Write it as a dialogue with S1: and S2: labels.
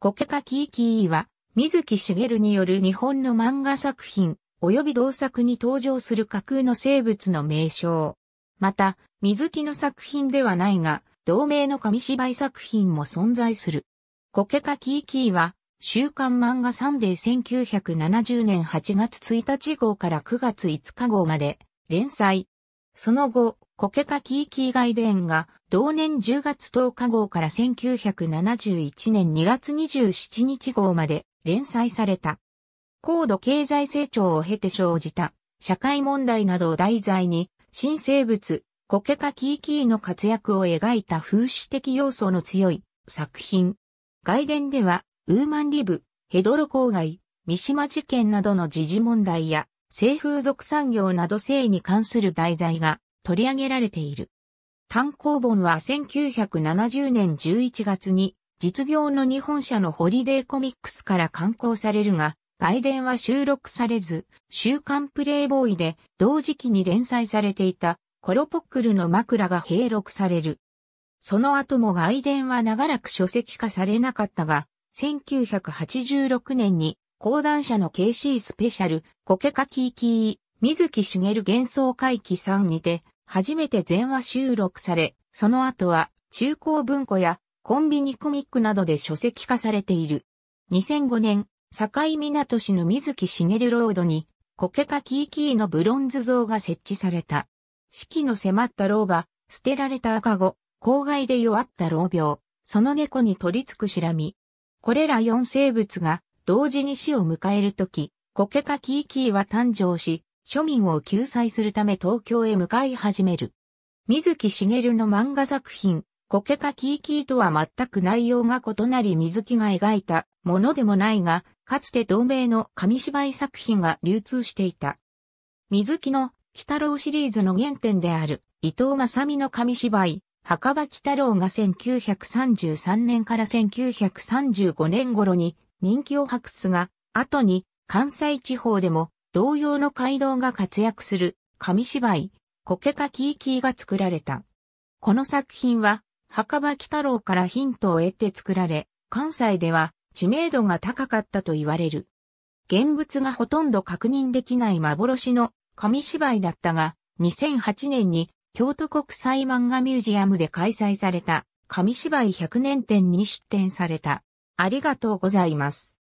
S1: コケカキーキーは、水木しげるによる日本の漫画作品、及び同作に登場する架空の生物の名称。また、水木の作品ではないが、同名の紙芝居作品も存在する。コケカキーキーは、週刊漫画サンデー1970年8月1日号から9月5日号まで、連載。その後、コケカキーキー外伝が同年10月10日号から1971年2月27日号まで連載された。高度経済成長を経て生じた社会問題などを題材に新生物、コケカキーキーの活躍を描いた風刺的要素の強い作品。外伝ではウーマンリブ、ヘドロ郊外、三島事件などの時事問題や性風俗産業など性に関する題材が取り上げられている。単行本は1970年11月に実業の日本社のホリデーコミックスから刊行されるが、外伝は収録されず、週刊プレイボーイで同時期に連載されていたコロポックルの枕が併録される。その後も外伝は長らく書籍化されなかったが、1986年に講談社の KC スペシャル、コケカキーキー水木しげる幻想回帰3にて、初めて全話収録され、その後は、中高文庫やコンビニコミックなどで書籍化されている。2005年、境港市の水木しげるロードに、コケカキーキーのブロンズ像が設置された。四季の迫った老婆、捨てられた赤子、郊外で弱った老病、その猫に取り付くしらみ。これら四生物が同時に死を迎えるとき、コケカキーキーは誕生し、庶民を救済するため東京へ向かい始める。水木しげるの漫画作品、コケカキーキーとは全く内容が異なり水木が描いたものでもないが、かつて同名の紙芝居作品が流通していた。水木の北郎シリーズの原点である伊藤正美の紙芝居、墓場北郎が1933年から1935年頃に人気を博すが、後に関西地方でも同様の街道が活躍する紙芝居、コケカキーキーが作られた。この作品は、墓場鬼太郎からヒントを得て作られ、関西では知名度が高かったと言われる。現物がほとんど確認できない幻の紙芝居だったが、2008年に京都国際漫画ミュージアムで開催された紙芝居100年展に出展された。ありがとうございます。